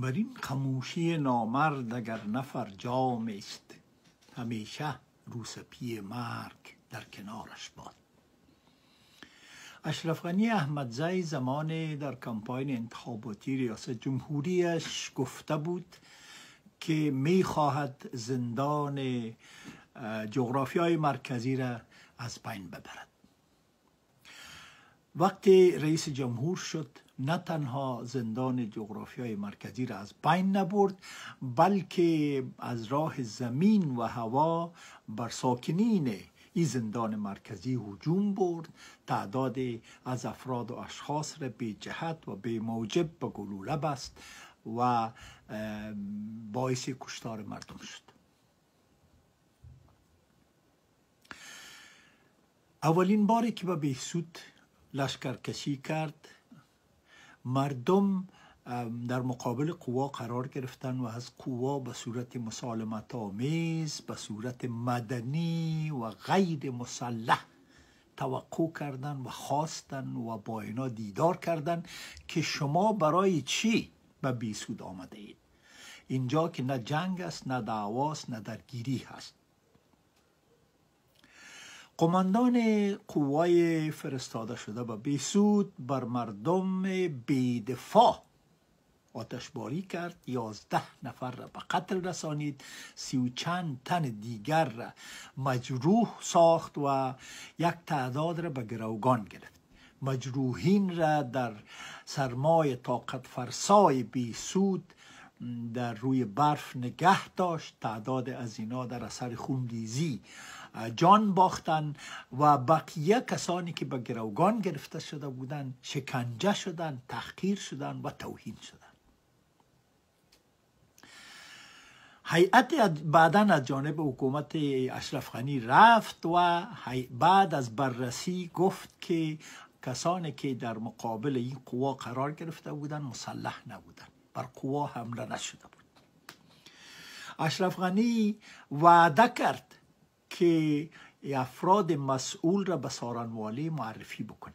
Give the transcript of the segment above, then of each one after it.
بر این خموشی نامرد اگر نفر جام است همیشه روسپی مرگ در کنارش باد اشرف غنی احمدزی زمان در کمپاین انتخاباتی ریاست جمهوریش گفته بود که می خواهد زندان جغرافی های مرکزی را از بین ببرد وقتی رئیس جمهور شد نه تنها زندان جغرافیای مرکزی را از بین نبرد بلکه از راه زمین و هوا بر ساکنین این زندان مرکزی حجوم برد تعداد از افراد و اشخاص را به جهت و به موجب به گلوله بست و باعث کشتار مردم شد اولین باری که به بهسود کشی کرد مردم در مقابل قوا قرار گرفتن و از قوا به صورت مسالمت آمیز به صورت مدنی و غیر مسلح توقع کردن و خواستن و با اینا دیدار کردن که شما برای چی به بیسود آمده اید اینجا که نه جنگ است نه دعواست نه درگیری هست قماندان قوای فرستاده شده به بیسود بر مردم بیدفاع آتشباری کرد یازده نفر را به قتل رسانید سی و چند تن دیگر را مجروح ساخت و یک تعداد را به گروگان گرفت مجروحین را در سرمای طاقت فرسای بیسود در روی برف نگه داشت تعداد از اینا در اثر خونریزی جان باختن و بقیه کسانی که به گروگان گرفته شده بودند شکنجه شدن تحقیر شدن و توهین شدن هیئت بعدا از جانب حکومت اشرف غنی رفت و بعد از بررسی گفت که کسانی که در مقابل این قوا قرار گرفته بودند مسلح نبودند بر قوا حمله نشده بود اشرف غنی وعده کرد که افراد مسئول را به سارنوالی معرفی بکنه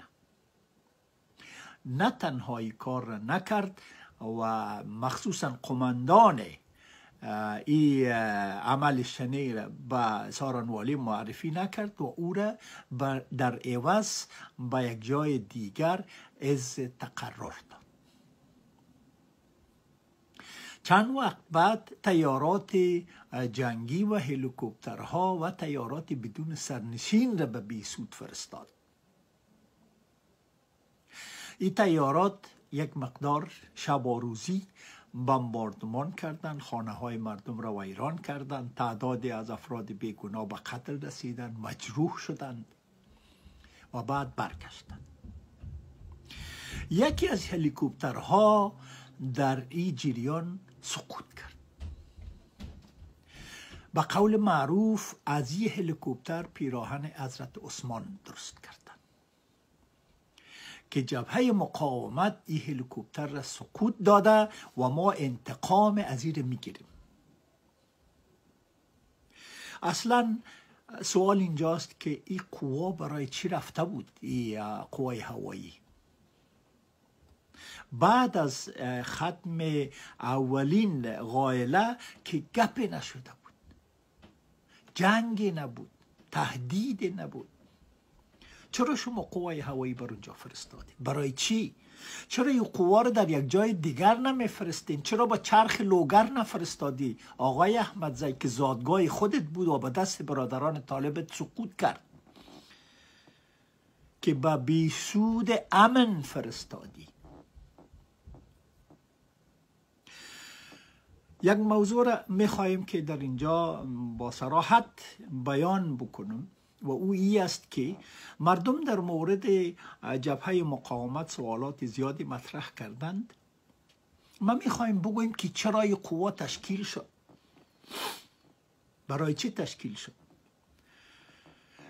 نه تنها کار را نکرد و مخصوصا قماندان ای عمل شنی را به سارنوالی معرفی نکرد و او را در عوض به یک جای دیگر از تقرر داد چند وقت بعد تیارات جنگی و هلیکوپترها و تیارات بدون سرنشین را به بیسود فرستاد این تیارات یک مقدار شب و روزی بمباردمان کردند خانه های مردم را ویران کردند تعدادی از افراد بیگناه به قتل رسیدند مجروح شدند و بعد برگشتند یکی از هلیکوپترها در این جریان سقوط کرد با قول معروف از یه هلیکوپتر پیراهن حضرت عثمان درست کردن که جبهه مقاومت این هلیکوپتر را سقوط داده و ما انتقام از این میگیریم اصلا سوال اینجاست که این قوا برای چی رفته بود این قوای هوایی بعد از ختم اولین غایله که گپ نشده بود جنگی نبود تهدیدی نبود چرا شما قوای هوایی بر اونجا فرستادی؟ برای چی چرا یه قوا رو در یک جای دیگر نمیفرستین چرا با چرخ لوگر نفرستادی آقای احمدزی که زادگاه خودت بود و به دست برادران طالبت سقوط کرد که به بیسود امن فرستادی یک موضوع را خواهیم که در اینجا با سراحت بیان بکنم و او ای است که مردم در مورد جبهه مقاومت سوالات زیادی مطرح کردند ما خواهیم بگوییم که چرا این قوا تشکیل شد برای چه تشکیل شد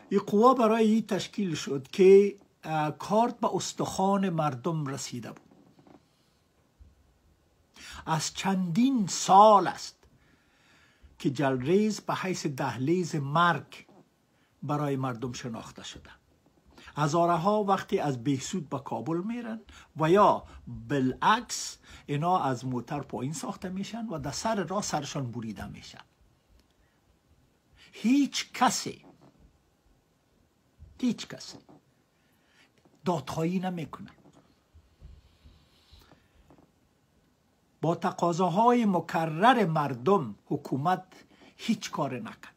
این قوا برای این تشکیل شد که کارت به استخوان مردم رسیده بود از چندین سال است که جلریز به حیث دهلیز مرگ برای مردم شناخته شده هزاره ها وقتی از بهسود به کابل میرن و یا بالعکس اینا از موتر پایین ساخته میشن و در سر را سرشان بریده میشن هیچ کسی هیچ کسی دادخواهی نمیکنه با تقاضاهای مکرر مردم حکومت هیچ کار نکرد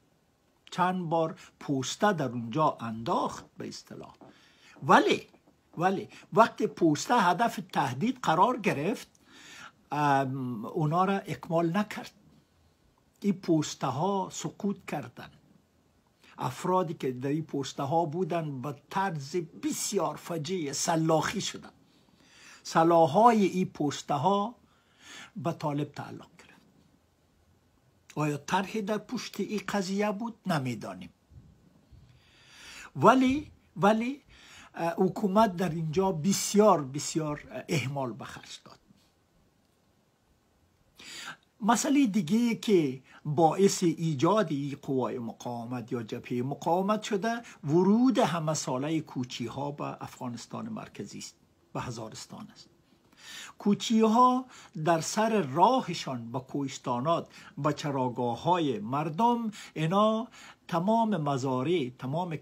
چند بار پوسته در اونجا انداخت به اصطلاح ولی ولی وقتی پوسته هدف تهدید قرار گرفت اونا را اکمال نکرد این پوسته ها سقوط کردن افرادی که در این پوسته ها بودن به طرز بسیار فجیع سلاخی شدن سلاحای این پوسته ها به طالب تعلق کرد آیا طرحی در پشت این قضیه بود نمیدانیم ولی ولی حکومت در اینجا بسیار بسیار اهمال به خرج داد مسئله دیگه که باعث ایجاد ای قوای مقاومت یا جبهه مقاومت شده ورود همه ساله کوچی ها به افغانستان مرکزی است به هزارستان است کوچی ها در سر راهشان به کوهستانات به چراگاه های مردم اینا تمام مزارع تمام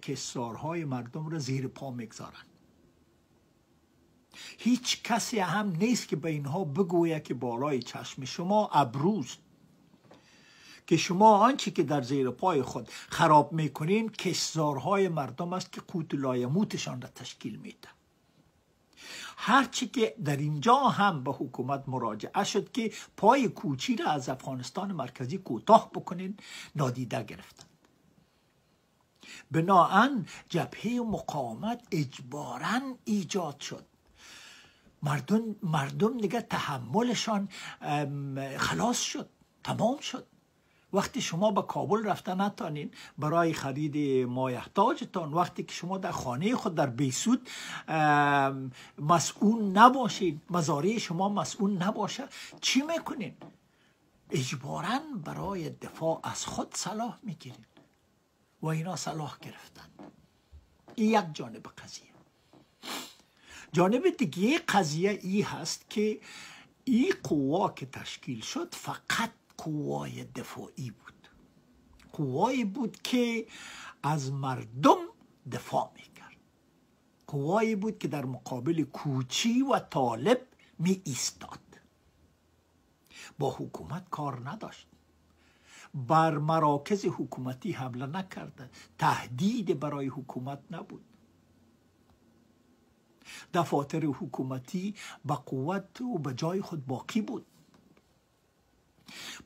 های مردم را زیر پا میگذارند هیچ کسی هم نیست که به اینها بگوید که بالای چشم شما ابروز که شما آنچه که در زیر پای خود خراب میکنین کشزارهای مردم است که قوت لایموتشان را تشکیل میده هرچی که در اینجا هم به حکومت مراجعه شد که پای کوچی را از افغانستان مرکزی کوتاه بکنین نادیده گرفتند بناهن جبهه مقاومت اجبارا ایجاد شد مردم, مردم دیگه تحملشان خلاص شد تمام شد وقتی شما به کابل رفته نتانین برای خرید مایحتاجتان وقتی که شما در خانه خود در بیسود مسئول نباشید مزاره شما مسئول نباشه چی میکنین اجبارا برای دفاع از خود صلاح میگیرین و اینا صلاح گرفتن این یک جانب قضیه جانب دیگه قضیه ای هست که این قوا که تشکیل شد فقط قوای دفاعی بود قوایی بود که از مردم دفاع میکرد قوایی بود که در مقابل کوچی و طالب می ایستاد با حکومت کار نداشت بر مراکز حکومتی حمله نکرده تهدید برای حکومت نبود دفاتر حکومتی به قوت و به جای خود باقی بود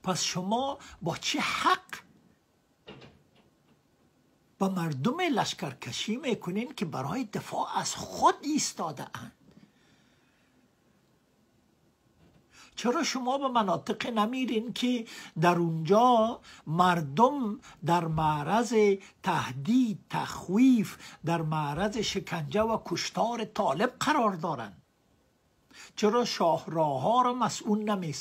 پس شما با چه حق با مردم لشکرکشی میکنین که برای دفاع از خود ایستاده اند چرا شما به مناطق نمیرین که در اونجا مردم در معرض تهدید تخویف در معرض شکنجه و کشتار طالب قرار دارند چرا شاهراها را مسئول نمی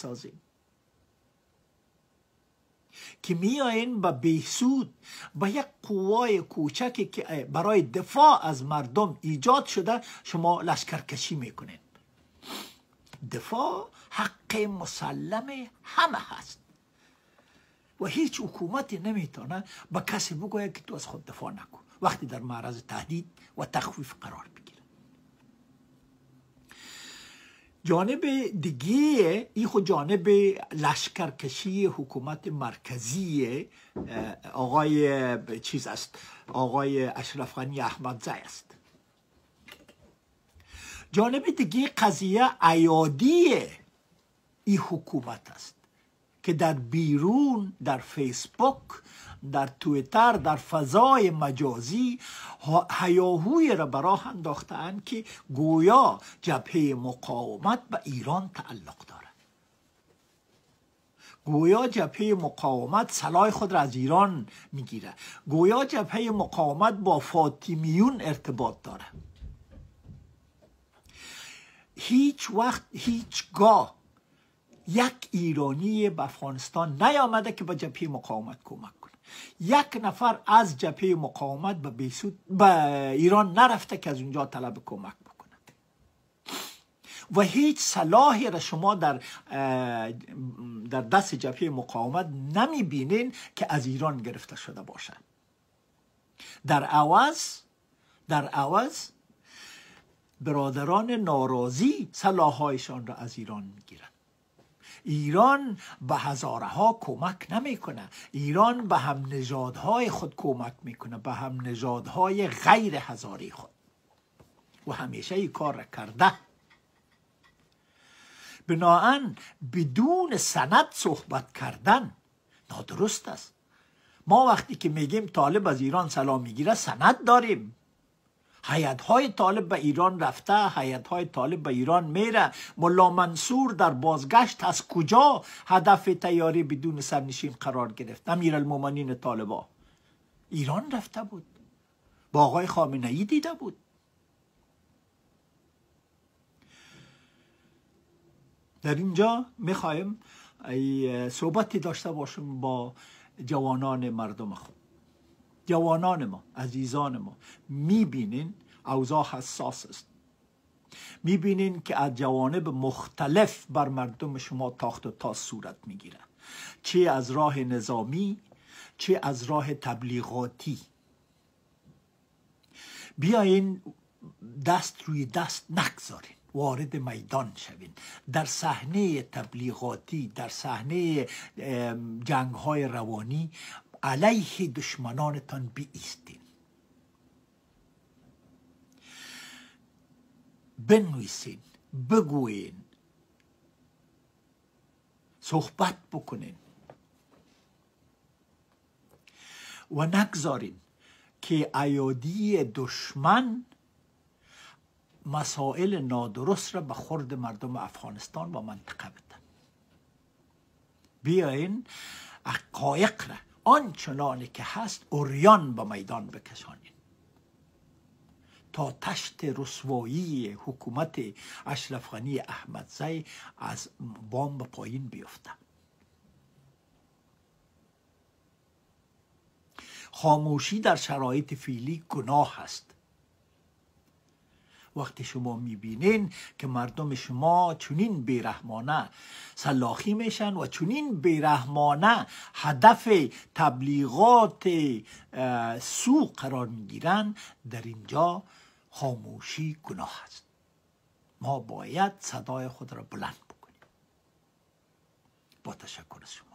که میایین به بهسود به یک قوای کوچکی که برای دفاع از مردم ایجاد شده شما لشکرکشی میکنین دفاع حق مسلم همه هست و هیچ حکومتی نمیتونه به کسی بگوید که تو از خود دفاع نکن وقتی در معرض تهدید و تخفیف قرار بگیر جانب دیگه این خود جانب لشکرکشی حکومت مرکزی آقای چیز است آقای اشرف غنی احمد است جانب دیگه قضیه ایادی ای حکومت است که در بیرون در فیسبوک در تویتر در فضای مجازی هیاهوی را براه انداختن که گویا جبهه مقاومت به ایران تعلق دارد گویا جبهه مقاومت سلای خود را از ایران میگیره گویا جبهه مقاومت با فاطمیون ارتباط داره هیچ وقت گاه یک ایرانی به افغانستان نیامده که به جبهه مقاومت کمک کنه یک نفر از جبهه مقاومت به بیسود به ایران نرفته که از اونجا طلب کمک بکنه و هیچ صلاحی را شما در در دست جبهه مقاومت نمی بینین که از ایران گرفته شده باشه در عوض در عوض برادران ناراضی صلاحهایشان را از ایران میگیرند ایران به هزارها کمک نمیکنه ایران به هم نژادهای خود کمک میکنه به هم نژادهای غیر هزاری خود و همیشه این کار را کرده بناهن بدون سند صحبت کردن نادرست است ما وقتی که میگیم طالب از ایران سلام میگیره سند داریم حیات های طالب به ایران رفته حیات های طالب به ایران میره ملا منصور در بازگشت از کجا هدف تیاری بدون سرنشین قرار گرفت امیر المومنین طالبا ایران رفته بود با آقای خامنه ای دیده بود در اینجا میخوایم صحبتی داشته باشیم با جوانان مردم خود جوانان ما عزیزان ما میبینین اوضاع حساس است میبینین که از جوانب مختلف بر مردم شما تاخت و تاس صورت میگیره چه از راه نظامی چه از راه تبلیغاتی بیاین دست روی دست نگذارین وارد میدان شوین در صحنه تبلیغاتی در صحنه جنگ های روانی علیه دشمنانتان بیستین بنویسین بگوین صحبت بکنین و نگذارین که ایادی دشمن مسائل نادرست را به خورد مردم افغانستان و منطقه بدن بیاین حقایق را آن که هست اوریان به میدان بکشانید تا تشت رسوایی حکومت اشلفغانی احمد احمدزی از بام به پایین بیفته خاموشی در شرایط فعلی گناه است وقتی شما میبینین که مردم شما چنین بیرحمانه سلاخی میشن و چنین بیرحمانه هدف تبلیغات سو قرار میگیرن در اینجا خاموشی گناه است ما باید صدای خود را بلند بکنیم با تشکر شما